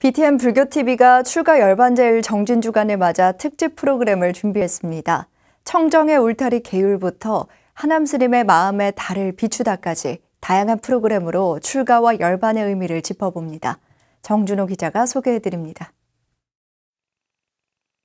BTN 불교TV가 출가 열반제일 정진주간을 맞아 특집 프로그램을 준비했습니다. 청정의 울타리 계율부터 하남스님의 마음의 달을 비추다까지 다양한 프로그램으로 출가와 열반의 의미를 짚어봅니다. 정준호 기자가 소개해드립니다.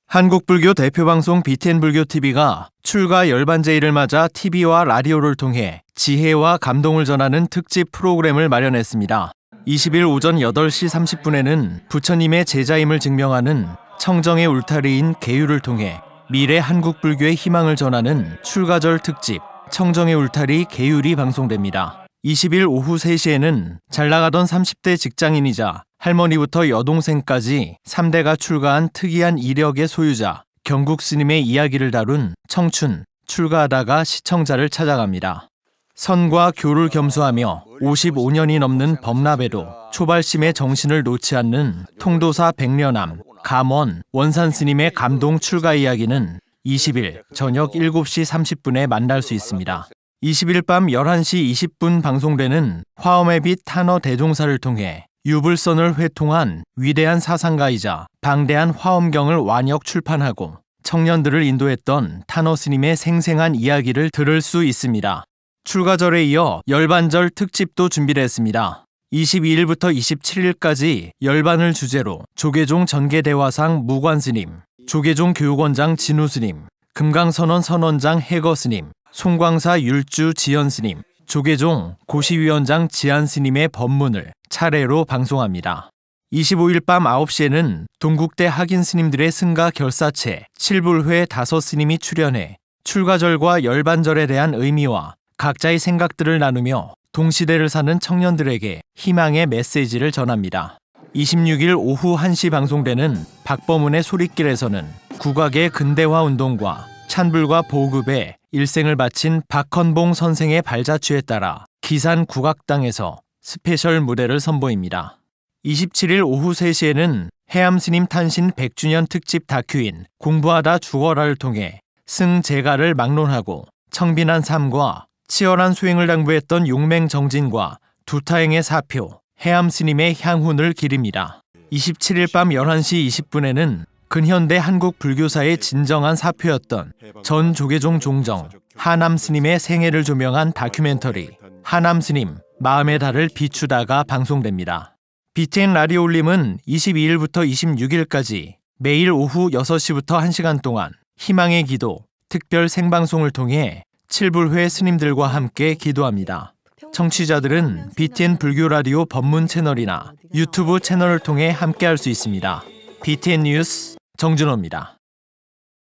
한국불교 대표방송 BTN불교TV가 출가 열반제일을 맞아 TV와 라디오를 통해 지혜와 감동을 전하는 특집 프로그램을 마련했습니다. 20일 오전 8시 30분에는 부처님의 제자임을 증명하는 청정의 울타리인 개유를 통해 미래 한국 불교의 희망을 전하는 출가절 특집 청정의 울타리 개율이 방송됩니다. 20일 오후 3시에는 잘 나가던 30대 직장인이자 할머니부터 여동생까지 3대가 출가한 특이한 이력의 소유자 경국 스님의 이야기를 다룬 청춘 출가하다가 시청자를 찾아갑니다. 선과 교를 겸수하며 55년이 넘는 법라에도 초발심의 정신을 놓지 않는 통도사 백년암 감원, 원산스님의 감동 출가 이야기는 20일 저녁 7시 30분에 만날 수 있습니다. 20일 밤 11시 20분 방송되는 화엄의 빛 탄어 대종사를 통해 유불선을 회통한 위대한 사상가이자 방대한 화엄경을 완역 출판하고 청년들을 인도했던 탄어 스님의 생생한 이야기를 들을 수 있습니다. 출가절에 이어 열반절 특집도 준비를 했습니다. 22일부터 27일까지 열반을 주제로 조계종 전계대화상 무관스님, 조계종 교육원장 진우스님, 금강선원 선원장 해거스님, 송광사 율주 지연스님, 조계종 고시위원장 지한스님의 법문을 차례로 방송합니다. 25일 밤 9시에는 동국대 학인 스님들의 승가 결사체 7불회 다섯 스님이 출연해 출가절과 열반절에 대한 의미와 각자의 생각들을 나누며 동시대를 사는 청년들에게 희망의 메시지를 전합니다. 26일 오후 1시 방송되는 박범운의 소리길에서는 국악의 근대화 운동과 찬불과 보급에 일생을 바친 박헌봉 선생의 발자취에 따라 기산 국악당에서 스페셜 무대를 선보입니다. 27일 오후 3시에는 해암스님 탄신 100주년 특집 다큐인 공부하다 죽어라를 통해 승재가를 막론하고 청빈한 삶과 치열한 수행을 당부했던 용맹정진과 두타행의 사표, 해암스님의 향훈을 기립니다. 27일 밤 11시 20분에는 근현대 한국 불교사의 진정한 사표였던 전 조계종 종정, 하남 스님의 생애를 조명한 다큐멘터리 하남 스님 마음의 달을 비추다가 방송됩니다. b t 라디올림은 22일부터 26일까지 매일 오후 6시부터 1시간 동안 희망의 기도 특별 생방송을 통해 칠불회 스님들과 함께 기도합니다. 청취자들은 BTN 불교 라디오 법문 채널이나 유튜브 채널을 통해 함께할 수 있습니다. BTN 뉴스 정준호입니다.